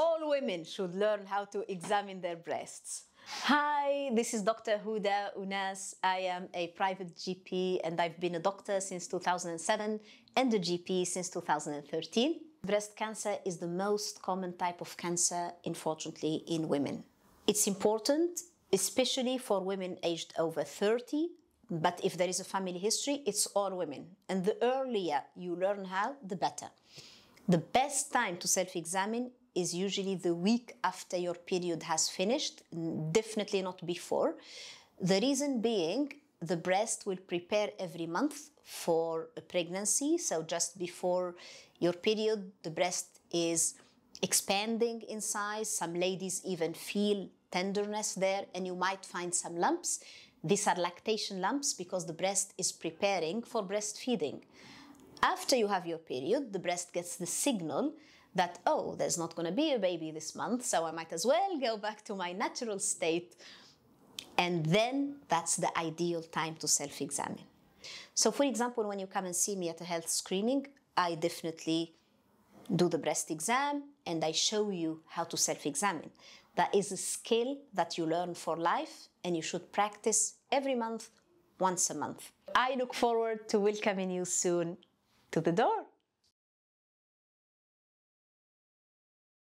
All women should learn how to examine their breasts. Hi, this is Dr. Huda Unas. I am a private GP and I've been a doctor since 2007 and a GP since 2013. Breast cancer is the most common type of cancer, unfortunately, in women. It's important, especially for women aged over 30, but if there is a family history, it's all women. And the earlier you learn how, the better. The best time to self examine is usually the week after your period has finished, definitely not before. The reason being, the breast will prepare every month for a pregnancy. So just before your period, the breast is expanding in size. Some ladies even feel tenderness there and you might find some lumps. These are lactation lumps because the breast is preparing for breastfeeding. After you have your period, the breast gets the signal that, oh, there's not going to be a baby this month, so I might as well go back to my natural state. And then that's the ideal time to self examine. So, for example, when you come and see me at a health screening, I definitely do the breast exam and I show you how to self examine. That is a skill that you learn for life and you should practice every month, once a month. I look forward to welcoming you soon to the door.